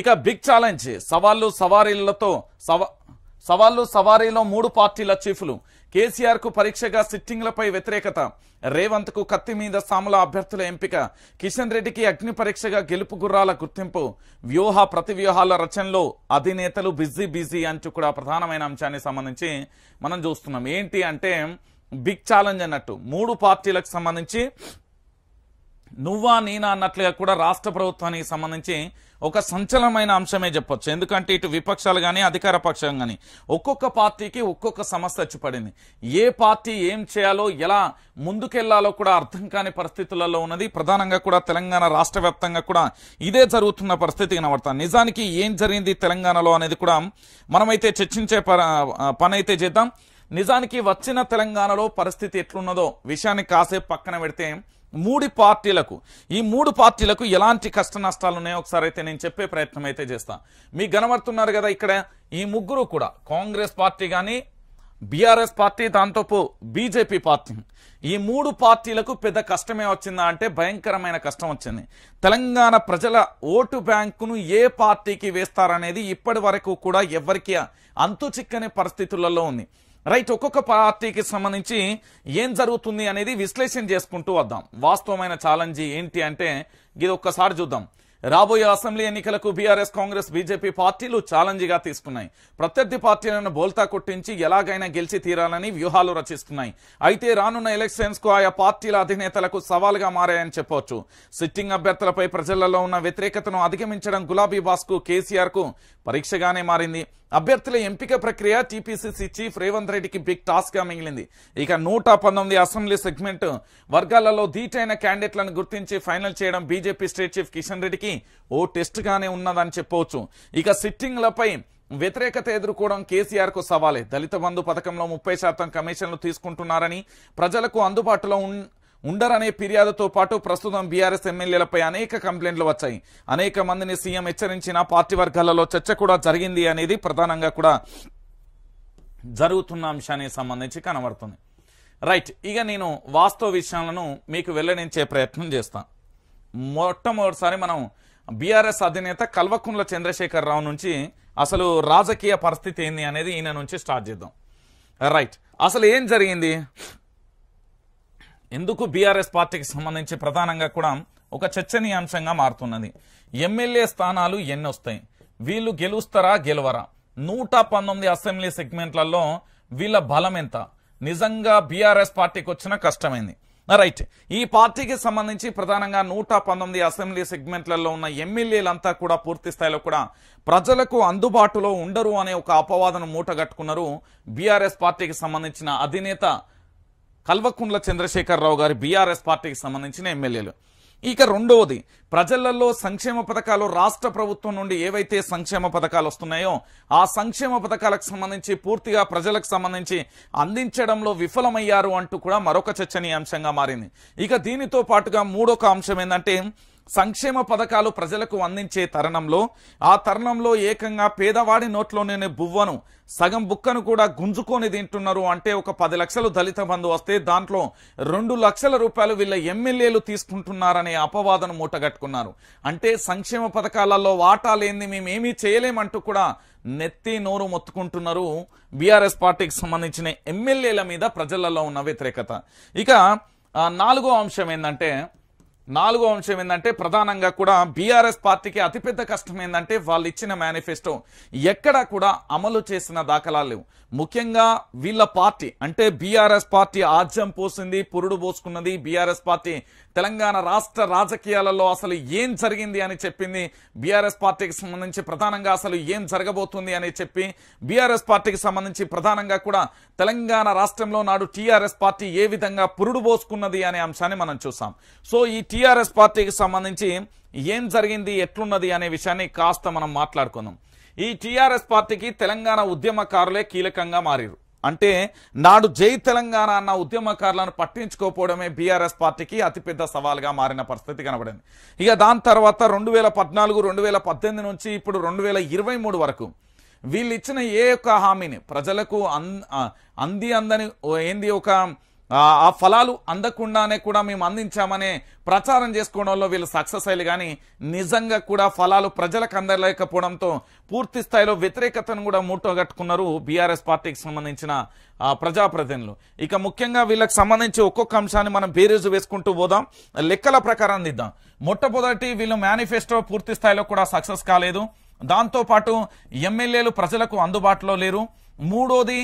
ఇక big challenge సవాళ్లు సవారీలతో సవా సవాళ్లు సవారీలో మూడు పార్టీల చీఫ్లు కేసీఆర్ కు పరీక్షగా సిట్టింగ్లపై వ్యతిరేకత రేవంత్ కు కత్తి మీద సాముల అభ్యర్థుల ఎంపిక కిషన్ రెడ్డికి అగ్ని పరీక్షగా గెలుపు గుర్రాల గుర్తింపు వ్యూహ వ్యూహాల రచనలో అధినేతలు బిజీ బిజీ అంటూ కూడా ప్రధానమైన అంశానికి సంబంధించి మనం చూస్తున్నాం ఏంటి అంటే బిగ్ ఛాలెంజ్ అన్నట్టు మూడు పార్టీలకు సంబంధించి నువ్వా నేనా అన్నట్లుగా కూడా రాష్ట్ర ప్రభుత్వానికి సంబంధించి ఒక సంచలనమైన అంశమే చెప్పొచ్చు ఎందుకంటే ఇటు విపక్షాలు కానీ అధికార పక్షం కానీ ఒక్కొక్క పార్టీకి ఒక్కొక్క సమస్య వచ్చిపడింది ఏ పార్టీ ఏం చేయాలో ఎలా ముందుకెళ్లాలో కూడా అర్థం కాని పరిస్థితులలో ఉన్నది ప్రధానంగా కూడా తెలంగాణ రాష్ట్ర కూడా ఇదే జరుగుతున్న పరిస్థితి కనబడతాం నిజానికి ఏం జరిగింది తెలంగాణలో అనేది కూడా మనమైతే చర్చించే పని అయితే చేద్దాం నిజానికి వచ్చిన తెలంగాణలో పరిస్థితి ఎట్లున్నదో విషయాన్ని కాసేపు పక్కన పెడితే మూడు పార్టీలకు ఈ మూడు పార్టీలకు ఎలాంటి కష్ట నష్టాలు ఉన్నాయో ఒకసారి అయితే నేను చెప్పే ప్రయత్నం అయితే చేస్తాను మీకు కనబడుతున్నారు కదా ఇక్కడ ఈ ముగ్గురు కూడా కాంగ్రెస్ పార్టీ కానీ బీఆర్ఎస్ పార్టీ దాంతోపు బీజేపీ పార్టీ ఈ మూడు పార్టీలకు పెద్ద కష్టమే వచ్చిందా అంటే భయంకరమైన కష్టం వచ్చింది తెలంగాణ ప్రజల ఓటు బ్యాంకును ఏ పార్టీకి వేస్తారనేది ఇప్పటి వరకు కూడా ఎవరికి అంతు చిక్కని పరిస్థితులలో ఉంది రైట్ ఒక్కొక్క పార్టీకి సంబంధించి ఏం జరుగుతుంది అనేది విశ్లేషణ చేసుకుంటూ వద్దాం వాస్తవమైన ఛాలెంజ్ ఏంటి అంటే ఇది ఒక్కసారి చూద్దాం రాబోయే అసెంబ్లీ ఎన్నికలకు బీఆర్ఎస్ కాంగ్రెస్ బీజేపీ పార్టీలు ఛాలెంజ్గా తీసుకున్నాయి ప్రత్యర్థి పార్టీలను బోల్తా కొట్టించి ఎలాగైనా గెలిచి తీరాలని వ్యూహాలు రచిస్తున్నాయి అయితే రానున్న ఎలక్షన్స్ కు ఆయా పార్టీల అధినేతలకు సవాల్గా మారాయని చెప్పవచ్చు సిట్టింగ్ అభ్యర్థులపై ప్రజలలో ఉన్న వ్యతిరేకతను అధిగమించడం గులాబీ బాస్ కు కేసీఆర్ కు పరీక్షగానే మారింది అభ్యర్థుల ఎంపిక ప్రక్రియ టీపీసీసీ చీఫ్ రేవంత్ రెడ్డికి బిగ్ టాస్క్ గా మిగిలింది ఇక నూట పంతొమ్మిది అసెంబ్లీ సెగ్మెంట్ వర్గాలలో ధీటైన క్యాండిడేట్లను గుర్తించి ఫైనల్ చేయడం బీజేపీ స్టేట్ చీఫ్ కిషన్ రెడ్డికి ఓ టెస్ట్గానే ఉన్నదని చెప్పవచ్చు ఇక సిట్టింగ్లపై వ్యతిరేకత ఎదుర్కోవడం కేసీఆర్కు సవాలే దళిత బంధు పథకంలో ముప్పై శాతం కమిషన్లు తీసుకుంటున్నారని ప్రజలకు అందుబాటులో ఉండరనే ఫిర్యాదుతో పాటు ప్రస్తుతం బీఆర్ఎస్ ఎమ్మెల్యేలపై అనేక కంప్లైంట్లు వచ్చాయి అనేక మందిని సీఎం హెచ్చరించిన పార్టీ వర్గాలలో చర్చ కూడా జరిగింది అనేది ప్రధానంగా కూడా జరుగుతున్న అంశానికి సంబంధించి కనబడుతుంది రైట్ ఇక నేను వాస్తవ విషయాలను మీకు వెల్లడించే ప్రయత్నం చేస్తాను మొట్టమొదటిసారి మనం బీఆర్ఎస్ అధినేత కల్వకుంట్ల చంద్రశేఖరరావు నుంచి అసలు రాజకీయ పరిస్థితి ఏంది అనేది ఈయన నుంచి స్టార్ట్ చేద్దాం రైట్ అసలు ఏం జరిగింది ఎందుకు బీఆర్ఎస్ పార్టీకి సంబంధించి ప్రధానంగా కూడా ఒక చర్చనీయాంశంగా మారుతున్నది ఎమ్మెల్యే స్థానాలు ఎన్ని వస్తాయి వీళ్ళు గెలుస్తారా గెలవరా నూట పంతొమ్మిది అసెంబ్లీ సెగ్మెంట్లలో వీళ్ళ బలం ఎంత నిజంగా బీఆర్ఎస్ పార్టీకి వచ్చిన కష్టమైంది రైట్ ఈ పార్టీకి సంబంధించి ప్రధానంగా నూట పంతొమ్మిది అసెంబ్లీ సెగ్మెంట్లలో ఉన్న ఎమ్మెల్యేలంతా కూడా పూర్తి స్థాయిలో కూడా ప్రజలకు అందుబాటులో ఉండరు అనే ఒక అపవాదను మూటగట్టుకున్నారు బీఆర్ఎస్ పార్టీకి సంబంధించిన అధినేత కల్వకుండ్ల చంద్రశేఖరరావు గారి బీఆర్ఎస్ పార్టీకి సంబంధించిన ఎమ్మెల్యేలు ఇక రెండవది ప్రజలలో సంక్షేమ పథకాలు రాష్ట్ర ప్రభుత్వం నుండి ఏవైతే సంక్షేమ పథకాలు వస్తున్నాయో ఆ సంక్షేమ పథకాలకు సంబంధించి పూర్తిగా ప్రజలకు సంబంధించి అందించడంలో విఫలమయ్యారు అంటూ కూడా మరొక చర్చనీయాంశంగా మారింది ఇక దీనితో పాటుగా మూడొక అంశం ఏంటంటే సంక్షేమ పథకాలు ప్రజలకు అందించే తరుణంలో ఆ తరుణంలో ఏకంగా పేదవాడి నోట్లోనే బువ్వను సగం బుక్కను కూడా గుంజుకొని తింటున్నారు అంటే ఒక పది లక్షలు దళిత బంధు వస్తే దాంట్లో రెండు లక్షల రూపాయలు వీళ్ళ ఎమ్మెల్యేలు తీసుకుంటున్నారనే అపవాదను మూటగట్టుకున్నారు అంటే సంక్షేమ పథకాలలో వాటా లేని మేమేమీ చేయలేమంటూ కూడా నెత్తి నోరు మొత్తుకుంటున్నారు బీఆర్ఎస్ పార్టీకి సంబంధించిన ఎమ్మెల్యేల మీద ప్రజలలో ఉన్న వ్యతిరేకత ఇక నాలుగో అంశం ఏంటంటే నాలుగో అంశం ఏంటంటే ప్రధానంగా కూడా బీఆర్ఎస్ పార్టీకి అతిపెద్ద కష్టం ఏంటంటే వాళ్ళు ఇచ్చిన మేనిఫెస్టో ఎక్కడా కూడా అమలు చేసిన దాఖలాలు లేవు ముఖ్యంగా వీళ్ళ పార్టీ అంటే బీఆర్ఎస్ పార్టీ ఆజ్యం పోసింది పురుడు పోసుకున్నది బీఆర్ఎస్ పార్టీ తెలంగాణ రాష్ట్ర రాజకీయాలలో అసలు ఏం జరిగింది అని చెప్పింది బీఆర్ఎస్ పార్టీకి సంబంధించి ప్రధానంగా అసలు ఏం జరగబోతుంది అని చెప్పి బీఆర్ఎస్ పార్టీకి సంబంధించి ప్రధానంగా కూడా తెలంగాణ రాష్ట్రంలో నాడు టీఆర్ఎస్ పార్టీ ఏ విధంగా పురుడు పోసుకున్నది అనే అంశాన్ని మనం చూసాం సో ఈ టీఆర్ఎస్ పార్టీకి సంబంధించి ఏం జరిగింది ఎట్లున్నది అనే విషయాన్ని కాస్త మనం మాట్లాడుకుందాం ఈ టీఆర్ఎస్ పార్టీకి తెలంగాణ ఉద్యమకారులే కీలకంగా మారారు అంటే నాడు జై తెలంగాణ అన్న ఉద్యమకారులను పట్టించుకోకపోవడమే బీఆర్ఎస్ పార్టీకి అతిపెద్ద సవాల్గా మారిన పరిస్థితి కనబడింది ఇక దాని తర్వాత రెండు వేల పద్నాలుగు రెండు వేల పద్దెనిమిది నుంచి ఇప్పుడు రెండు వేల ఇరవై మూడు వరకు వీళ్ళు ఇచ్చిన ఏ ఒక్క హామీని ప్రజలకు అంది అందని ఏంది ఒక ఆ ఫలాలు అందకుండానే కూడా మేము అందించామనే ప్రచారం చేసుకోవడంలో వీళ్ళు సక్సెస్ అయ్యి కానీ నిజంగా కూడా ఫలాలు ప్రజలకు అందలేకపోవడంతో పూర్తి స్థాయిలో వ్యతిరేకతను కూడా మూటగట్టుకున్నారు బీఆర్ఎస్ పార్టీకి సంబంధించిన ప్రజాప్రతినిధులు ఇక ముఖ్యంగా వీళ్ళకి సంబంధించి ఒక్కొక్క అంశాన్ని మనం బేరేజు వేసుకుంటూ పోదాం లెక్కల ప్రకారం దిద్దాం మొట్టమొదటి వీళ్ళు మేనిఫెస్టో పూర్తి స్థాయిలో కూడా సక్సెస్ కాలేదు దాంతోపాటు ఎమ్మెల్యేలు ప్రజలకు అందుబాటులో లేరు మూడోది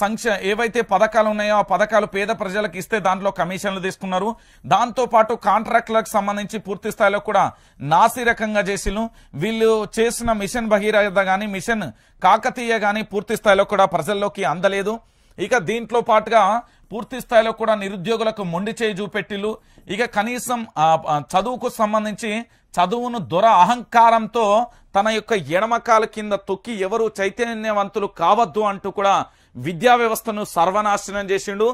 సంక్ష ఏవైతే పథకాలు ఉన్నాయో ఆ పథకాలు పేద ప్రజలకు ఇస్తే దాంట్లో కమిషన్లు తీసుకున్నారు దాంతోపాటు కాంట్రాక్టులకు సంబంధించి పూర్తి స్థాయిలో కూడా నాసిరకంగా చేసిన వీళ్ళు చేసిన మిషన్ బహిరంగ కానీ మిషన్ కాకతీయ కానీ పూర్తి స్థాయిలో కూడా ప్రజల్లోకి అందలేదు ఇక దీంట్లో పాటుగా పూర్తి స్థాయిలో కూడా నిరుద్యోగులకు మొండి చేయి చూపెట్టిలు ఇక కనీసం చదువుకు సంబంధించి చదువును దొర అహంకారంతో తన యొక్క ఎడమకాల కింద తొక్కి ఎవరు చైతన్యవంతులు కావద్దు అంటూ కూడా విద్యా వ్యవస్థను సర్వనాశనం చేసిండు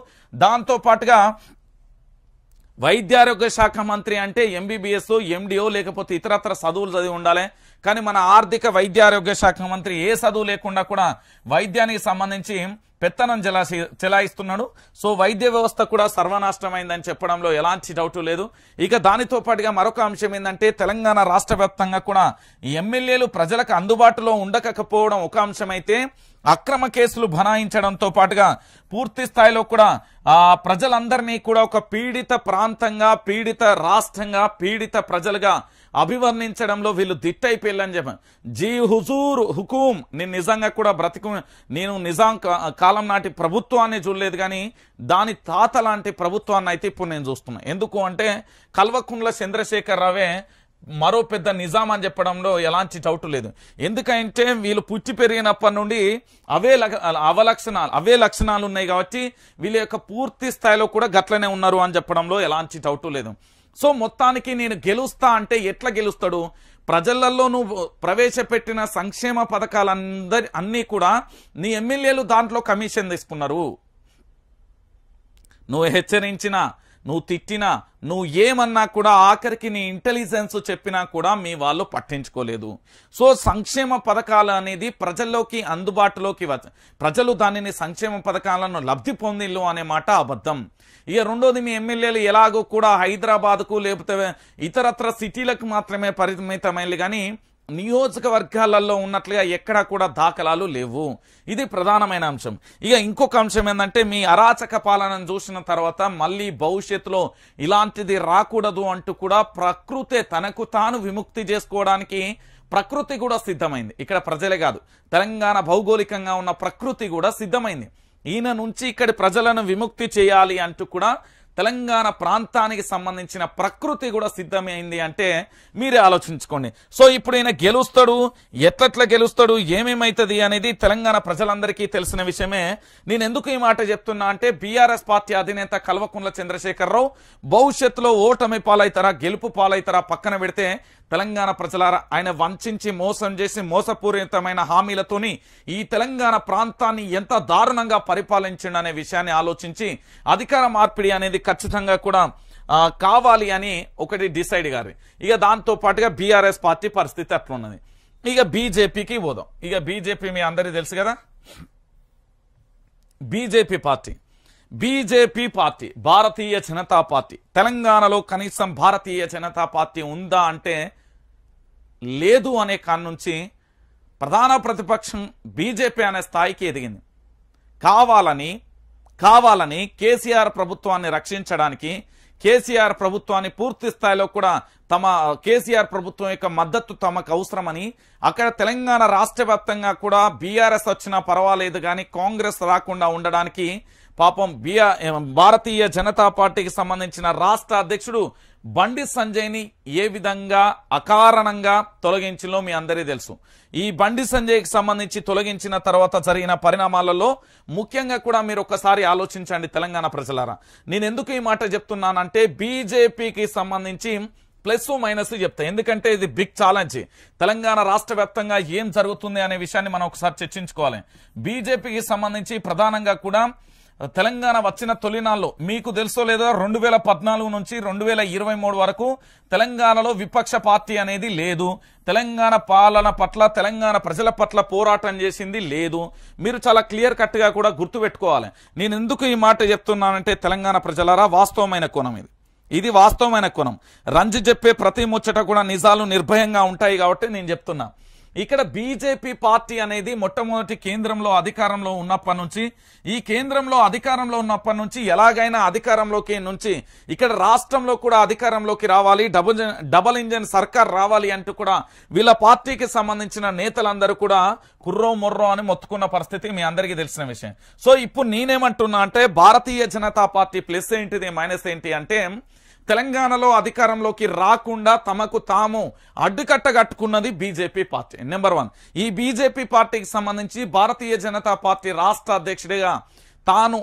దాంతో పాటుగా వైద్యారోగ్య శాఖ మంత్రి అంటే ఎంబీబీఎస్ ఎండిఓ లేకపోతే ఇతరత్ర చదువులు చదివి ఉండాలి కానీ మన ఆర్థిక వైద్యారోగ్య శాఖ మంత్రి ఏ చదువు లేకుండా కూడా వైద్యానికి సంబంధించి పెత్తనం జలాసి చెలాయిస్తున్నాడు సో వైద్య వ్యవస్థ కూడా సర్వనాష్టమైందని చెప్పడంలో ఎలాంటి డౌట్ లేదు ఇక దానితో పాటుగా మరొక అంశం ఏంటంటే తెలంగాణ రాష్ట్ర కూడా ఎమ్మెల్యేలు ప్రజలకు అందుబాటులో ఉండకపోవడం ఒక అంశమైతే అక్రమ కేసులు బనాయించడంతో పాటుగా పూర్తి స్థాయిలో కూడా ఆ ప్రజలందరినీ కూడా ఒక పీడిత ప్రాంతంగా పీడిత రాష్ట్రంగా పీడిత ప్రజలుగా అభివర్ణించడంలో వీళ్ళు అని చెప్పాను జీ హుజూర్ హుకూమ్ నేను నిజంగా కూడా బ్రతికు నేను నిజాం కాలం నాటి ప్రభుత్వాన్ని చూడలేదు కానీ దాని తాత లాంటి ప్రభుత్వాన్ని అయితే ఇప్పుడు నేను చూస్తున్నాను ఎందుకు అంటే కల్వకుండ్ల చంద్రశేఖరరావే మరో పెద్ద నిజాం అని చెప్పడంలో ఎలాంటి డౌట్ లేదు ఎందుకంటే వీళ్ళు పుట్టి పెరిగినప్పటి నుండి అవే అవలక్షణాలు అవే లక్షణాలు ఉన్నాయి కాబట్టి వీళ్ళ యొక్క పూర్తి స్థాయిలో కూడా గట్లనే ఉన్నారు అని చెప్పడంలో ఎలాంటి డౌట్ లేదు సో మొత్తానికి నేను గెలుస్తా అంటే ఎట్లా గెలుస్తాడు ప్రజలలో నువ్వు ప్రవేశపెట్టిన సంక్షేమ పథకాలందరి అన్నీ కూడా నీ ఎమ్మెల్యేలు దాంట్లో కమిషన్ తీసుకున్నారు నువ్వు హెచ్చరించిన నువ్వు తిట్టినా నువ్వు ఏమన్నా కూడా ఆఖరికి నీ ఇంటెలిజెన్స్ చెప్పినా కూడా మీ వాళ్ళు పట్టించుకోలేదు సో సంక్షేమ పథకాలు అనేది ప్రజల్లోకి అందుబాటులోకి ప్రజలు దానిని సంక్షేమ పథకాలను లబ్ధి పొందిల్లు అనే మాట అబద్ధం ఇక రెండోది మీ ఎమ్మెల్యేలు ఎలాగో కూడా హైదరాబాద్కు లేకపోతే ఇతరత్ర సిటీలకు మాత్రమే పరిమితమైంది కానీ నియోజకవర్గాలలో ఉన్నట్లుగా ఎక్కడా కూడా దాఖలాలు లేవు ఇది ప్రధానమైన అంశం ఇక ఇంకొక అంశం ఏంటంటే మీ అరాచక పాలనను చూసిన తర్వాత మళ్ళీ భవిష్యత్తులో ఇలాంటిది రాకూడదు అంటూ కూడా ప్రకృతే తనకు తాను విముక్తి చేసుకోవడానికి ప్రకృతి కూడా సిద్ధమైంది ఇక్కడ ప్రజలే కాదు తెలంగాణ భౌగోళికంగా ఉన్న ప్రకృతి కూడా సిద్ధమైంది ఈయన నుంచి ఇక్కడి ప్రజలను విముక్తి చేయాలి అంటూ కూడా తెలంగాణ ప్రాంతానికి సంబంధించిన ప్రకృతి కూడా సిద్ధమైంది అంటే మీరే ఆలోచించుకోండి సో ఇప్పుడు ఈయన గెలుస్తాడు ఎట్లట్లా గెలుస్తాడు ఏమేమైతుంది అనేది తెలంగాణ ప్రజలందరికీ తెలిసిన విషయమే నేను ఎందుకు ఈ మాట చెప్తున్నా అంటే బీఆర్ఎస్ పార్టీ అధినేత కల్వకుండ్ల చంద్రశేఖరరావు భవిష్యత్తులో ఓటమి పాలైతారా గెలుపు పాలైతారా పక్కన పెడితే తెలంగాణ ప్రజలారా ఆయన వంచి మోసం చేసి మోసపూరితమైన హామీలతోని ఈ తెలంగాణ ప్రాంతాన్ని ఎంత దారుణంగా పరిపాలించిండనే విషయాన్ని ఆలోచించి అధికార మార్పిడి అనేది ఖచ్చితంగా కూడా కావాలి అని ఒకటి డిసైడ్ గారు ఇక దాంతో పాటుగా బీఆర్ఎస్ పార్టీ పరిస్థితి అట్లున్నది ఇక బీజేపీకి పోదాం ఇక బీజేపీ మీ అందరికీ తెలుసు కదా BJP party BJP party Bharatiya Janata party తెలంగాణలో కనీసం భారతీయ జనతా పార్టీ ఉందా అంటే లేదు అనే కాని నుంచి ప్రధాన ప్రతిపక్షం బీజేపీ అనే స్థాయికి ఎదిగింది కావాలని కావాలని కేసీఆర్ ప్రభుత్వాన్ని రక్షించడానికి కేసీఆర్ ప్రభుత్వాన్ని పూర్తి స్థాయిలో కూడా తమ కేసీఆర్ ప్రభుత్వం యొక్క మద్దతు తమకు అవసరమని అక్కడ తెలంగాణ రాష్ట్ర కూడా బీఆర్ఎస్ వచ్చినా పర్వాలేదు కానీ కాంగ్రెస్ రాకుండా ఉండడానికి పాపం భారతీయ జనతా పార్టీకి సంబంధించిన రాష్ట్ర అధ్యక్షుడు బండి సంజయ్ని ఏ విధంగా అకారణంగా తొలగించిందో మీ అందరికీ తెలుసు ఈ బండి సంజయ్కి సంబంధించి తొలగించిన తర్వాత జరిగిన పరిణామాలలో ముఖ్యంగా కూడా మీరు ఒక్కసారి ఆలోచించండి తెలంగాణ ప్రజలారా నేను ఎందుకు ఈ మాట చెప్తున్నానంటే బీజేపీకి సంబంధించి ప్లస్ మైనస్ చెప్తాయి ఎందుకంటే ఇది బిగ్ ఛాలెంజ్ తెలంగాణ రాష్ట్ర వ్యాప్తంగా ఏం జరుగుతుంది అనే విషయాన్ని మనం ఒకసారి చర్చించుకోవాలి బీజేపీకి సంబంధించి ప్రధానంగా కూడా తెలంగాణ వచ్చిన తొలినాళ్ళు మీకు తెలుసో లేదో రెండు వేల పద్నాలుగు నుంచి రెండు వేల ఇరవై మూడు వరకు తెలంగాణలో విపక్ష పార్టీ అనేది లేదు తెలంగాణ పాలన పట్ల తెలంగాణ ప్రజల పట్ల పోరాటం చేసింది లేదు మీరు చాలా క్లియర్ కట్గా కూడా గుర్తుపెట్టుకోవాలి నేను ఎందుకు ఈ మాట చెప్తున్నానంటే తెలంగాణ ప్రజలరా వాస్తవమైన కోణం ఇది ఇది వాస్తవమైన కోణం రంజు చెప్పే ప్రతి ముచ్చట కూడా నిజాలు నిర్భయంగా ఉంటాయి కాబట్టి నేను చెప్తున్నా ఇక్కడ బీజేపీ పార్టీ అనేది మొట్టమొదటి కేంద్రంలో అధికారంలో ఉన్నప్పటి నుంచి ఈ కేంద్రంలో అధికారంలో ఉన్నప్పటి నుంచి ఎలాగైనా అధికారంలోకి నుంచి ఇక్కడ రాష్ట్రంలో కూడా అధికారంలోకి రావాలి డబుల్ డబల్ ఇంజన్ సర్కార్ రావాలి అంటూ కూడా వీళ్ళ పార్టీకి సంబంధించిన నేతలందరూ కూడా కుర్రో ముర్రో అని మొత్తుకున్న పరిస్థితి మీ అందరికీ తెలిసిన విషయం సో ఇప్పుడు నేనేమంటున్నా అంటే భారతీయ జనతా పార్టీ ప్లస్ ఏంటిది మైనస్ ఏంటి అంటే తెలంగాణలో అధికారంలోకి రాకుండా తమకు తాము అడ్డుకట్ట కట్టుకున్నది బీజేపీ పార్టీ నెంబర్ వన్ ఈ బీజేపీ పార్టీకి సంబంధించి భారతీయ జనతా పార్టీ రాష్ట్ర అధ్యక్షుడిగా తాను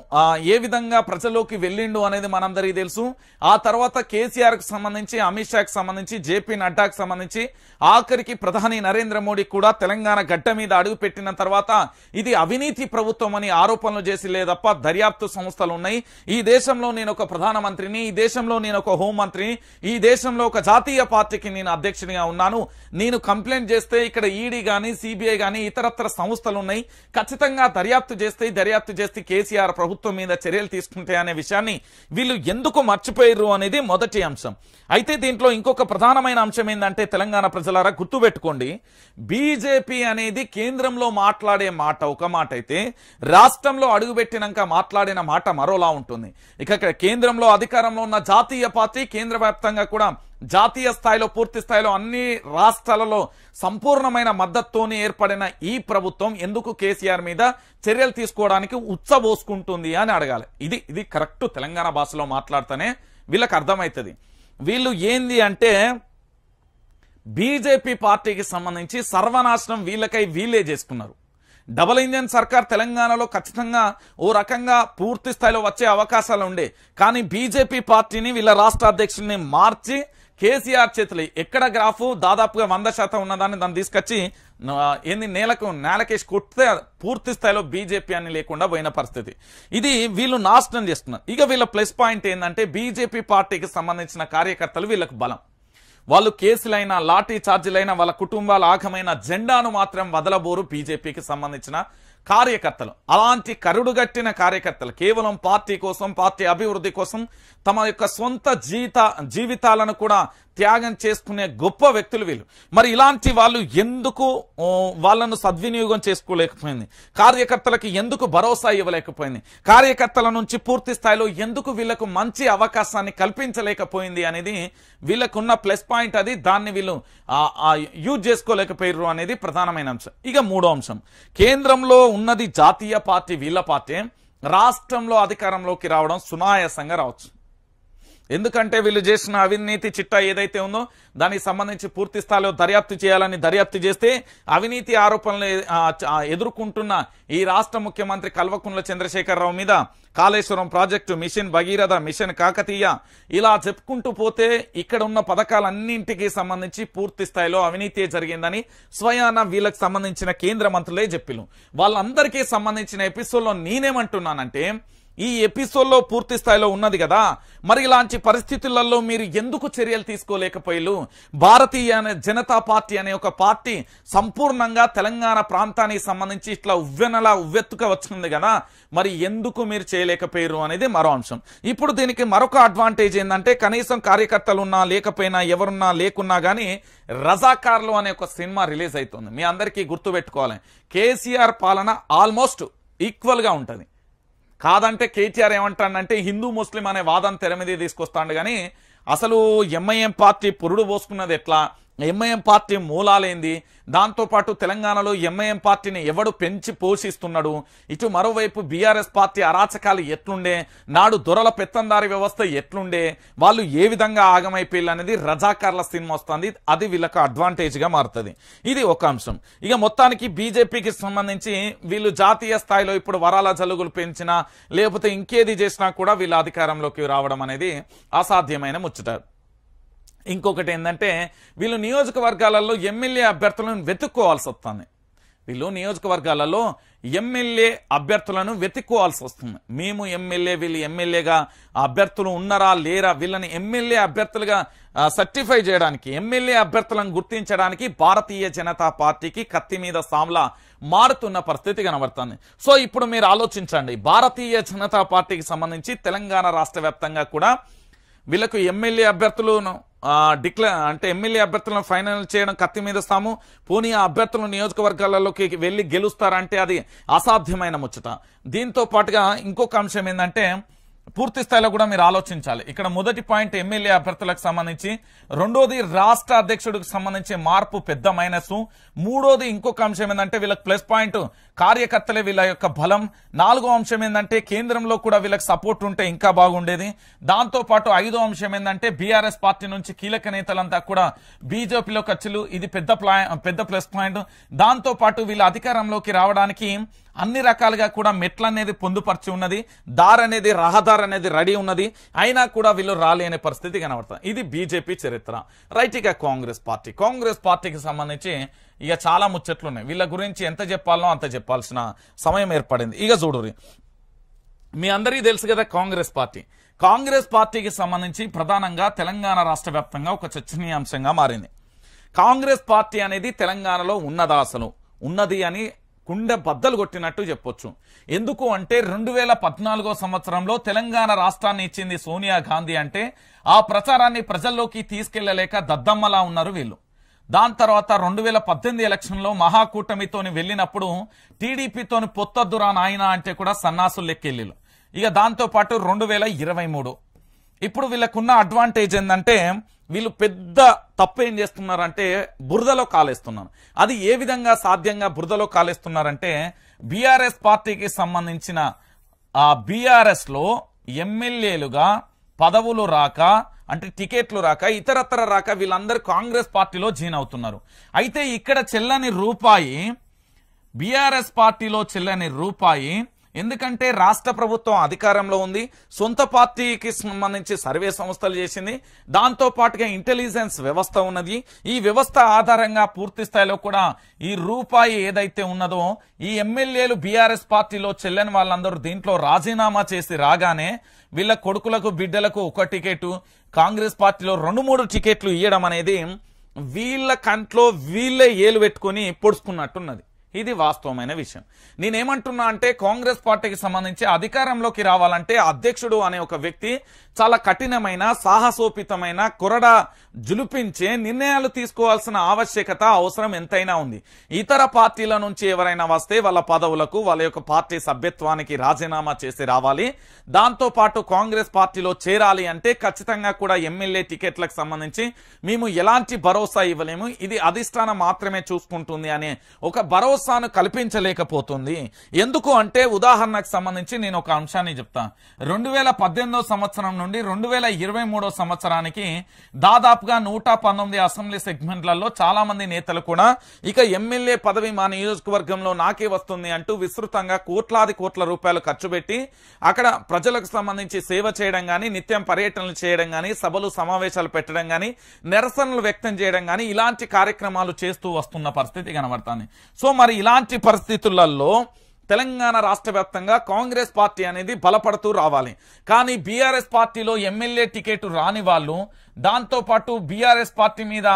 ఏ విధంగా ప్రజల్లోకి వెళ్ళిండు అనేది మనందరికీ తెలుసు ఆ తర్వాత కు సంబంధించి అమిత్ షాకి సంబంధించి జేపీ నడ్డాకి సంబంధించి ఆఖరికి ప్రధాని నరేంద్ర మోడీ కూడా తెలంగాణ గడ్డ మీద అడుగుపెట్టిన తర్వాత ఇది అవినీతి ప్రభుత్వం అని ఆరోపణలు చేసి లేదప్ప దర్యాప్తు సంస్థలు ఉన్నాయి ఈ దేశంలో నేను ఒక ప్రధానమంత్రిని ఈ దేశంలో నేను ఒక హోంమంత్రిని ఈ దేశంలో ఒక జాతీయ పార్టీకి నేను అధ్యక్షునిగా ఉన్నాను నేను కంప్లైంట్ చేస్తే ఇక్కడ ఈడీ గాని సిబిఐ గాని ఇతరత్ర సంస్థలు ఉన్నాయి ఖచ్చితంగా దర్యాప్తు చేస్తే దర్యాప్తు చేస్తే కేసీ కేసీఆర్ ప్రభుత్వం మీద చర్యలు తీసుకుంటే అనే విషయాన్ని వీళ్ళు ఎందుకు మర్చిపోయారు అనేది మొదటి అంశం అయితే దీంట్లో ఇంకొక ప్రధానమైన అంశం ఏంటంటే తెలంగాణ ప్రజలారా గుర్తుపెట్టుకోండి బీజేపీ అనేది కేంద్రంలో మాట్లాడే మాట ఒక మాట అయితే రాష్ట్రంలో అడుగుపెట్టినాక మాట్లాడిన మాట మరోలా ఉంటుంది ఇక కేంద్రంలో అధికారంలో ఉన్న జాతీయ పార్టీ కేంద్ర కూడా జాతీయ స్థాయిలో పూర్తి స్థాయిలో అన్ని రాష్ట్రాలలో సంపూర్ణమైన మద్దతుని ఏర్పడిన ఈ ప్రభుత్వం ఎందుకు కేసీఆర్ మీద చర్యలు తీసుకోవడానికి ఉచ్చబోసుకుంటుంది అని అడగాలి ఇది ఇది కరెక్ట్ తెలంగాణ భాషలో మాట్లాడితేనే వీళ్ళకి అర్థమవుతుంది వీళ్ళు ఏంది అంటే బీజేపీ పార్టీకి సంబంధించి సర్వనాశనం వీళ్ళకై వీళ్ళే చేసుకున్నారు డబల్ ఇంజన్ సర్కార్ తెలంగాణలో ఖచ్చితంగా ఓ రకంగా పూర్తి స్థాయిలో వచ్చే అవకాశాలు ఉండే కానీ బీజేపీ పార్టీని వీళ్ళ రాష్ట్ర అధ్యక్షుడిని మార్చి కేసీఆర్ చేతులు ఎక్కడ గ్రాఫ్ దాదాపుగా వంద శాతం ఉన్నదాన్ని దాన్ని తీసుకొచ్చి ఏంది నేలకు నేలకేసి కొట్టితే పూర్తి స్థాయిలో బీజేపీ అని లేకుండా పోయిన పరిస్థితి ఇది వీళ్ళు నాశనం చేస్తున్నారు ఇక వీళ్ళ ప్లస్ పాయింట్ ఏంటంటే బీజేపీ పార్టీకి సంబంధించిన కార్యకర్తలు వీళ్ళకు బలం వాళ్ళు కేసులైనా లాఠీ ఛార్జీలైనా వాళ్ళ కుటుంబాల ఆగమైన జెండాను మాత్రం వదలబోరు బీజేపీకి సంబంధించిన కార్యకర్తలు అలాంటి కరుడుగట్టిన కార్యకర్తలు కేవలం పార్టీ కోసం పార్టీ అభివృద్ధి కోసం తమ యొక్క సొంత జీత జీవితాలను కూడా త్యాగం చేసుకునే గొప్ప వ్యక్తులు వీళ్ళు మరి ఇలాంటి వాళ్ళు ఎందుకు వాళ్ళను సద్వినియోగం చేసుకోలేకపోయింది కార్యకర్తలకి ఎందుకు భరోసా ఇవ్వలేకపోయింది కార్యకర్తల నుంచి పూర్తి స్థాయిలో ఎందుకు వీళ్ళకు మంచి అవకాశాన్ని కల్పించలేకపోయింది అనేది వీళ్ళకున్న ప్లస్ పాయింట్ అది దాన్ని వీళ్ళు యూజ్ చేసుకోలేకపోయారు అనేది ప్రధానమైన అంశం ఇక మూడో అంశం కేంద్రంలో ఉన్నది జాతీయ పార్టీ వీళ్ళ పార్టీ రాష్ట్రంలో అధికారంలోకి రావడం సునాయాసంగా రావచ్చు ఎందుకంటే వీళ్ళు చేసిన అవినీతి చిట్టా ఏదైతే ఉందో దానికి సంబంధించి పూర్తి స్థాయిలో దర్యాప్తు చేయాలని దర్యాప్తు చేస్తే అవినీతి ఆరోపణలు ఎదుర్కొంటున్న ఈ రాష్ట్ర ముఖ్యమంత్రి కల్వకుండ్ల చంద్రశేఖరరావు మీద Kaleshwaram project machine Bhagiratha machine Kakatiya ఇలా చెప్పుకుంటూ పోతే ఇక్కడ ఉన్న పథకాలన్నింటికి సంబంధించి పూర్తి స్థాయిలో అవినీతి జరిగిందని స్వయాన వీళ్ళకి సంబంధించిన కేంద్ర మంత్రులే చెప్పిలు వాళ్ళందరికీ సంబంధించిన ఎపిసోడ్లో నేనేమంటున్నానంటే ఈ ఎపిసోడ్లో పూర్తి స్థాయిలో ఉన్నది కదా మరి ఇలాంటి పరిస్థితులలో మీరు ఎందుకు చర్యలు తీసుకోలేకపోయారు భారతీయ జనతా పార్టీ అనే ఒక పార్టీ సంపూర్ణంగా తెలంగాణ ప్రాంతానికి సంబంధించి ఇట్లా ఉవ్వెనలా ఉవ్వెత్తుగా వచ్చింది కదా మరి ఎందుకు మీరు చేయలేకపోయారు అనేది మరో అంశం ఇప్పుడు దీనికి మరొక అడ్వాంటేజ్ ఏంటంటే కనీసం కార్యకర్తలు ఉన్నా లేకపోయినా ఎవరున్నా లేకున్నా కానీ రజాకార్లు అనే ఒక సినిమా రిలీజ్ అవుతుంది మీ అందరికీ గుర్తుపెట్టుకోవాలి కేసీఆర్ పాలన ఆల్మోస్ట్ ఈక్వల్గా ఉంటుంది కాదంటే కేటీఆర్ ఏమంటాడంటే హిందూ ముస్లిం అనే వాదన తెర మీద తీసుకొస్తాడు కానీ అసలు ఎంఐఎం పార్టీ పురుడు పోసుకున్నది ఎట్లా ఎంఐఎం పార్టీ మూలాలేంది దాంతోపాటు తెలంగాణలో ఎంఐఎం పార్టీని ఎవడు పెంచి పోషిస్తున్నాడు ఇటు మరోవైపు బీఆర్ఎస్ పార్టీ అరాచకాలు ఎట్లుండే నాడు దొరల పెత్తందారి వ్యవస్థ ఎట్లుండే వాళ్ళు ఏ విధంగా ఆగమైపోయారు అనేది రజాకార్ల సినిమా వస్తుంది అది వీళ్ళకు అడ్వాంటేజ్గా మారుతుంది ఇది ఒక అంశం ఇక మొత్తానికి బీజేపీకి సంబంధించి వీళ్ళు జాతీయ స్థాయిలో ఇప్పుడు వరాల జలుగులు పెంచినా లేకపోతే ఇంకేది చేసినా కూడా వీళ్ళ అధికారంలోకి రావడం అనేది అసాధ్యమైన ముచ్చట ఇంకొకటి ఏంటంటే వీళ్ళు నియోజకవర్గాలలో ఎమ్మెల్యే అభ్యర్థులను వెతుక్కోవాల్సి వస్తుంది వీళ్ళు నియోజకవర్గాలలో ఎమ్మెల్యే అభ్యర్థులను వెతుక్కోవాల్సి వస్తుంది మేము ఎమ్మెల్యే వీళ్ళు ఎమ్మెల్యేగా అభ్యర్థులు ఉన్నారా లేరా వీళ్ళని ఎమ్మెల్యే అభ్యర్థులుగా సర్టిఫై చేయడానికి ఎమ్మెల్యే అభ్యర్థులను గుర్తించడానికి భారతీయ జనతా పార్టీకి కత్తి మీద సామ్లా మారుతున్న పరిస్థితి కనబడుతుంది సో ఇప్పుడు మీరు ఆలోచించండి భారతీయ జనతా పార్టీకి సంబంధించి తెలంగాణ రాష్ట్ర కూడా వీళ్ళకు ఎమ్మెల్యే అభ్యర్థులను డిక్లే అంటే ఎమ్మెల్యే అభ్యర్థులను ఫైనల్ చేయడం కత్తి మీదస్తాము పోనీ ఆ అభ్యర్థులను నియోజకవర్గాలలోకి వెళ్ళి గెలుస్తారంటే అది అసాధ్యమైన ముచ్చట దీంతో పాటుగా ఇంకొక అంశం ఏంటంటే పూర్తి స్థాయిలో కూడా మీరు ఆలోచించాలి ఇక్కడ మొదటి పాయింట్ ఎమ్మెల్యే అభ్యర్థులకు సంబంధించి రెండోది రాష్ట్ర అధ్యక్షుడికి సంబంధించి మార్పు పెద్ద మైనస్ మూడోది ఇంకొక అంశం ఏంటంటే వీళ్ళకి ప్లస్ పాయింట్ కార్యకర్తలే వీళ్ళ యొక్క బలం నాలుగో అంశం ఏంటంటే కేంద్రంలో కూడా వీళ్ళకి సపోర్ట్ ఉంటే ఇంకా బాగుండేది దాంతోపాటు ఐదో అంశం ఏంటంటే బీఆర్ఎస్ పార్టీ నుంచి కీలక నేతలంతా కూడా బీజేపీలో ఖర్చులు ఇది పెద్ద పెద్ద ప్లస్ పాయింట్ దాంతోపాటు వీళ్ళ అధికారంలోకి రావడానికి అన్ని రకాలుగా కూడా మెట్ల అనేది పొందుపరిచి ఉన్నది దార్ అనేది రహదారి అనేది రెడీ ఉన్నది అయినా కూడా వీళ్ళు రాలేని పరిస్థితి కనబడుతుంది ఇది బీజేపీ చరిత్ర రైట్ ఇక కాంగ్రెస్ పార్టీ కాంగ్రెస్ పార్టీకి సంబంధించి ఇక చాలా ముచ్చట్లు ఉన్నాయి వీళ్ళ గురించి ఎంత చెప్పాలనో అంత చెప్పాల్సిన సమయం ఏర్పడింది ఇక చూడురి మీ అందరికీ తెలుసు కదా కాంగ్రెస్ పార్టీ కాంగ్రెస్ పార్టీకి సంబంధించి ప్రధానంగా తెలంగాణ రాష్ట్ర ఒక చర్చనీయాంశంగా మారింది కాంగ్రెస్ పార్టీ అనేది తెలంగాణలో ఉన్నదా అసలు ఉన్నది అని గుండె బద్దలు కొట్టినట్టు చెప్పొచ్చు ఎందుకు అంటే రెండు వేల పద్నాలుగో సంవత్సరంలో తెలంగాణ రాష్ట్రాన్ని ఇచ్చింది సోనియా గాంధీ అంటే ఆ ప్రచారాన్ని ప్రజల్లోకి తీసుకెళ్లలేక దద్దమ్మలా ఉన్నారు వీళ్ళు దాని తర్వాత రెండు వేల పద్దెనిమిది ఎలక్షన్లో మహాకూటమితోని వెళ్ళినప్పుడు టీడీపీతోని పొత్తద్దురా నాయన అంటే కూడా సన్నాసులు లెక్కెళ్ళిళ్ళు ఇక దాంతోపాటు రెండు వేల ఇరవై మూడు ఇప్పుడు వీళ్ళకున్న అడ్వాంటేజ్ ఏంటంటే వీళ్ళు పెద్ద తప్పు ఏం చేస్తున్నారంటే బురదలో కాలేస్తున్నారు అది ఏ విధంగా సాధ్యంగా బురదలో కాలేస్తున్నారంటే బీఆర్ఎస్ పార్టీకి సంబంధించిన ఆ బీఆర్ఎస్లో ఎమ్మెల్యేలుగా పదవులు రాక అంటే టికెట్లు రాక ఇతరతర రాక వీళ్ళందరూ కాంగ్రెస్ పార్టీలో జీన్ అవుతున్నారు అయితే ఇక్కడ చెల్లని రూపాయి బీఆర్ఎస్ పార్టీలో చెల్లని రూపాయి ఎందుకంటే రాష్ట్ర ప్రభుత్వం అధికారంలో ఉంది సొంత పార్టీకి సంబంధించి సర్వే సంస్థలు చేసింది దాంతో పాటుగా ఇంటెలిజెన్స్ వ్యవస్థ ఉన్నది ఈ వ్యవస్థ ఆధారంగా పూర్తి స్థాయిలో కూడా ఈ రూపాయి ఏదైతే ఉన్నదో ఈ ఎమ్మెల్యేలు బీఆర్ఎస్ పార్టీలో చెల్లని వాళ్ళందరూ దీంట్లో రాజీనామా చేసి రాగానే వీళ్ళ కొడుకులకు బిడ్డలకు ఒక టికెట్ కాంగ్రెస్ పార్టీలో రెండు మూడు టికెట్లు ఇవ్వడం అనేది వీళ్ళ కంట్లో వీళ్ళే ఏలు పెట్టుకుని పొడుచుకున్నట్టున్నది ఇది వాస్తవమైన విషయం నేనేమంటున్నా అంటే కాంగ్రెస్ పార్టీకి సంబంధించి అధికారంలోకి రావాలంటే అధ్యక్షుడు అనే ఒక వ్యక్తి చాలా కఠినమైన సాహసోపితమైన కొరడ జులిపించే నిర్ణయాలు తీసుకోవాల్సిన ఆవశ్యకత అవసరం ఎంతైనా ఉంది ఇతర పార్టీల నుంచి ఎవరైనా వస్తే వాళ్ళ పదవులకు వాళ్ళ యొక్క పార్టీ సభ్యత్వానికి రాజీనామా చేసి రావాలి దాంతోపాటు కాంగ్రెస్ పార్టీలో చేరాలి అంటే ఖచ్చితంగా కూడా ఎమ్మెల్యే టికెట్లకు సంబంధించి మేము ఎలాంటి భరోసా ఇవ్వలేము ఇది అధిష్టానం మాత్రమే చూసుకుంటుంది అనే ఒక భరోసా భరోసాను కల్పించలేకపోతుంది ఎందుకు అంటే ఉదాహరణకు సంబంధించి నేను ఒక అంశాన్ని చెప్తాను రెండు వేల పద్దెనిమిదో సంవత్సరం నుండి రెండు వేల ఇరవై మూడో సంవత్సరానికి దాదాపుగా నూట పంతొమ్మిది అసెంబ్లీ సెగ్మెంట్లలో చాలా మంది నేతలు కూడా ఇక ఎమ్మెల్యే పదవి మా నియోజకవర్గంలో నాకే వస్తుంది అంటూ విస్తృతంగా కోట్లాది కోట్ల రూపాయలు ఖర్చు పెట్టి అక్కడ ప్రజలకు సంబంధించి సేవ చేయడం కానీ నిత్యం పర్యటనలు చేయడం కానీ సభలు సమావేశాలు పెట్టడం కానీ నిరసనలు వ్యక్తం చేయడం కానీ ఇలాంటి కార్యక్రమాలు చేస్తూ వస్తున్న పరిస్థితి కనబడుతుంది సో మరి మరి ఇలాంటి పరిస్థితులలో తెలంగాణ రాష్ట్ర వ్యాప్తంగా కాంగ్రెస్ పార్టీ అనేది బలపడుతూ రావాలి కానీ బీఆర్ఎస్ పార్టీలో ఎమ్మెల్యే టికెట్ రాని వాళ్ళు దాంతోపాటు బీఆర్ఎస్ పార్టీ మీద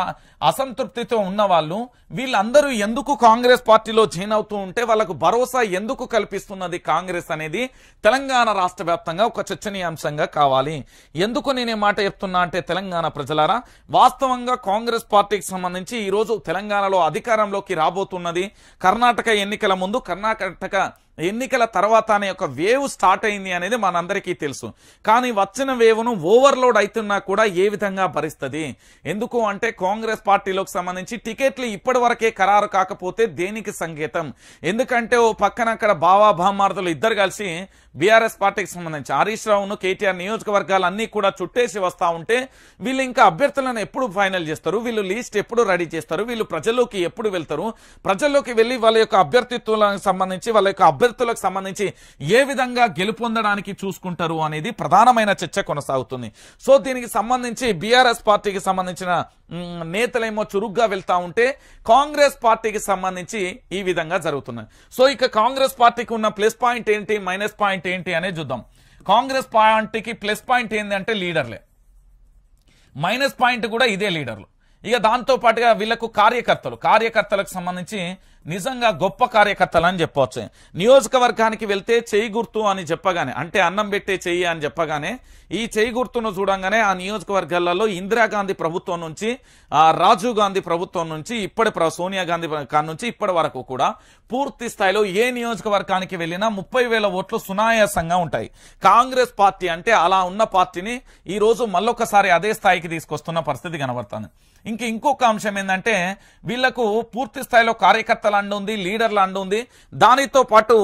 అసంతృప్తితో ఉన్న వాళ్ళు వీళ్ళందరూ ఎందుకు కాంగ్రెస్ పార్టీలో జాయిన్ అవుతూ ఉంటే వాళ్ళకు భరోసా ఎందుకు కల్పిస్తున్నది కాంగ్రెస్ అనేది తెలంగాణ రాష్ట్ర ఒక చర్చనీయాంశంగా కావాలి ఎందుకు ఏ మాట చెప్తున్నా అంటే తెలంగాణ ప్రజలారా వాస్తవంగా కాంగ్రెస్ పార్టీకి సంబంధించి ఈరోజు తెలంగాణలో అధికారంలోకి రాబోతున్నది కర్ణాటక ఎన్నికల ముందు కర్ణాటక ఎన్నికల తర్వాత అనే ఒక వేవ్ స్టార్ట్ అయింది అనేది మనందరికీ తెలుసు కానీ వచ్చిన వేవ్ను ఓవర్లోడ్ అవుతున్నా కూడా ఏ విధంగా భరిస్తుంది ఎందుకు అంటే కాంగ్రెస్ పార్టీలోకి సంబంధించి టికెట్లు ఇప్పటి వరకే ఖరారు కాకపోతే దేనికి సంకేతం ఎందుకంటే ఓ పక్కన అక్కడ బావా భామార్థులు ఇద్దరు కలిసి బీఆర్ఎస్ పార్టీకి సంబంధించి హరీష్ రావును కేటీఆర్ నియోజకవర్గాలు అన్నీ కూడా చుట్టేసి వస్తూ ఉంటే వీళ్ళు ఇంకా అభ్యర్థులను ఎప్పుడు ఫైనల్ చేస్తారు వీళ్ళు లీస్ట్ ఎప్పుడు రెడీ చేస్తారు వీళ్ళు ప్రజల్లోకి ఎప్పుడు వెళ్తారు ప్రజల్లోకి వెళ్ళి వాళ్ళ యొక్క అభ్యర్థిత్వాలకు సంబంధించి వాళ్ళ యొక్క అభ్యర్థులకు సంబంధించి ఏ విధంగా గెలుపొందడానికి చూసుకుంటారు అనేది ప్రధానమైన చర్చ కొనసాగుతుంది సో దీనికి సంబంధించి బీఆర్ఎస్ పార్టీకి సంబంధించిన నేతలేమో చురుగ్గా వెళ్తా ఉంటే కాంగ్రెస్ పార్టీకి సంబంధించి ఈ విధంగా జరుగుతున్నాయి సో ఇక కాంగ్రెస్ పార్టీకి ఉన్న ప్లస్ పాయింట్ ఏంటి మైనస్ పాయింట్ ఏంటి అనే చూద్దాం కాంగ్రెస్ పార్టీకి ప్లస్ పాయింట్ ఏంటంటే లీడర్లే మైనస్ పాయింట్ కూడా ఇదే లీడర్లు ఇక దాంతో పాటుగా వీళ్లకు కార్యకర్తలు కార్యకర్తలకు సంబంధించి నిజంగా గొప్ప కార్యకర్తలు అని చెప్పవచ్చు నియోజకవర్గానికి వెళ్తే చేయి గుర్తు అని చెప్పగానే అంటే అన్నం పెట్టే చెయ్యి అని చెప్పగానే ఈ చేయి గుర్తును చూడంగానే ఆ నియోజకవర్గాలలో ఇందిరాగాంధీ ప్రభుత్వం నుంచి రాజీవ్ గాంధీ ప్రభుత్వం నుంచి ఇప్పటి సోనియా గాంధీ కాని నుంచి ఇప్పటి వరకు కూడా పూర్తి స్థాయిలో ఏ నియోజకవర్గానికి వెళ్ళినా ముప్పై వేల ఓట్లు సునాయాసంగా ఉంటాయి కాంగ్రెస్ పార్టీ అంటే అలా ఉన్న పార్టీని ఈ రోజు మళ్ళొకసారి అదే స్థాయికి తీసుకొస్తున్న పరిస్థితి కనబడుతుంది ఇంక ఇంకొక అంశం ఏంటంటే వీళ్లకు పూర్తి స్థాయిలో కార్యకర్తల అండి ఉంది లీడర్లు అండి ఉంది దానితో పాటు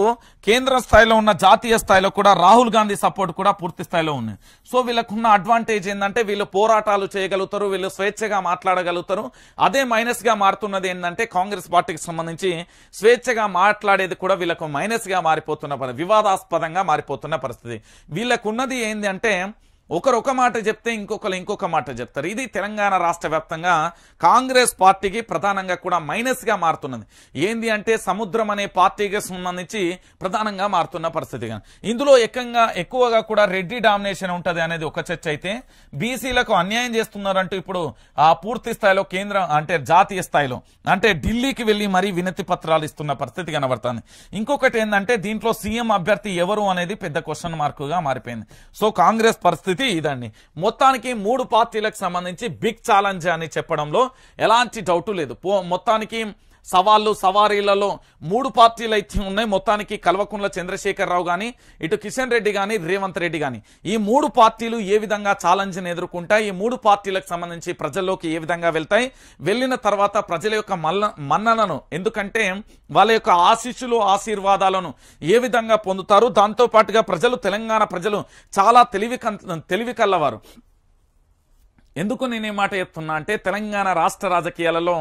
కేంద్ర స్థాయిలో ఉన్న జాతీయ స్థాయిలో కూడా రాహుల్ గాంధీ సపోర్ట్ కూడా పూర్తి స్థాయిలో ఉంది సో వీళ్ళకున్న అడ్వాంటేజ్ ఏంటంటే వీళ్ళు పోరాటాలు చేయగలుగుతారు వీళ్ళు స్వేచ్ఛగా మాట్లాడగలుగుతారు అదే మైనస్ గా మారుతున్నది ఏంటంటే కాంగ్రెస్ పార్టీకి సంబంధించి స్వేచ్ఛగా మాట్లాడేది కూడా వీళ్ళకు మైనస్ గా మారిపోతున్న వివాదాస్పదంగా మారిపోతున్న పరిస్థితి వీళ్ళకున్నది ఏంటంటే ఒకరు ఒక మాట చెప్తే ఇంకొకరు ఇంకొక మాట చెప్తారు ఇది తెలంగాణ రాష్ట్ర వ్యాప్తంగా కాంగ్రెస్ పార్టీకి ప్రధానంగా కూడా మైనస్గా మారుతున్నది ఏంది అంటే సముద్రం అనే పార్టీకి సంబంధించి ప్రధానంగా మారుతున్న పరిస్థితి ఇందులో ఎక్కంగా ఎక్కువగా కూడా రెడ్డి డామినేషన్ ఉంటుంది అనేది ఒక చర్చ అయితే బీసీలకు అన్యాయం చేస్తున్నారంటూ ఇప్పుడు ఆ పూర్తి స్థాయిలో కేంద్రం అంటే జాతీయ స్థాయిలో అంటే ఢిల్లీకి వెళ్ళి మరీ వినతి పత్రాలు ఇస్తున్న పరిస్థితి కనబడుతుంది ఇంకొకటి ఏంటంటే దీంట్లో సీఎం అభ్యర్థి ఎవరు అనేది పెద్ద క్వశ్చన్ మార్కుగా మారిపోయింది సో కాంగ్రెస్ పరిస్థితి ఇది ఇదండి మొత్తానికి మూడు పార్టీలకు సంబంధించి బిగ్ ఛాలెంజ్ అని చెప్పడంలో ఎలాంటి డౌటు లేదు మొత్తానికి సవాళ్లు సవారీలలో మూడు పార్టీలు అయితే ఉన్నాయి మొత్తానికి కల్వకుంట్ల చంద్రశేఖరరావు కానీ ఇటు కిషన్ రెడ్డి కానీ రేవంత్ రెడ్డి కానీ ఈ మూడు పార్టీలు ఏ విధంగా ఛాలెంజ్ని ఎదుర్కొంటాయి ఈ మూడు పార్టీలకు సంబంధించి ప్రజల్లోకి ఏ విధంగా వెళ్తాయి వెళ్ళిన తర్వాత ప్రజల యొక్క మన్ననను ఎందుకంటే వాళ్ళ యొక్క ఆశీస్సులు ఆశీర్వాదాలను ఏ విధంగా పొందుతారు దాంతోపాటుగా ప్రజలు తెలంగాణ ప్రజలు చాలా తెలివి తెలివి కల్లవారు ఎందుకు నేను మాట చెప్తున్నా అంటే తెలంగాణ రాష్ట్ర రాజకీయాలలో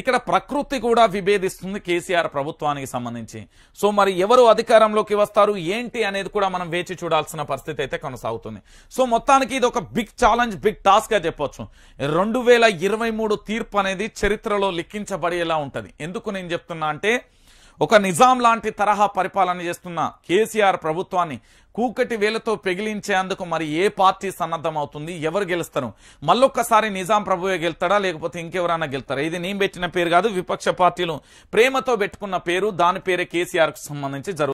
ఇక్కడ ప్రకృతి కూడా విభేదిస్తుంది కేసీఆర్ ప్రభుత్వానికి సంబంధించి సో మరి ఎవరు అధికారంలోకి వస్తారు ఏంటి అనేది కూడా మనం వేచి చూడాల్సిన పరిస్థితి అయితే కొనసాగుతుంది సో మొత్తానికి ఇది ఒక బిగ్ ఛాలెంజ్ బిగ్ టాస్క్ గా చెప్పొచ్చు రెండు తీర్పు అనేది చరిత్రలో లిఖించబడేలా ఉంటుంది ఎందుకు నేను చెప్తున్నా అంటే ఒక నిజాం లాంటి తరహా పరిపాలన చేస్తున్న కేసీఆర్ ప్రభుత్వాన్ని కూకటి వేలతో పెగిలించేందుకు మరి ఏ పార్టీ సన్నద్ధమవుతుంది ఎవరు గెలుస్తారు మళ్ళొక్కసారి నిజాం ప్రభువే గెలుతాడా లేకపోతే ఇంకెవరైనా గెలుతారా ఇది నేను పెట్టిన పేరు కాదు విపక్ష పార్టీలు ప్రేమతో పెట్టుకున్న పేరు దాని పేరే కు సంబంధించి జరుగుతుంది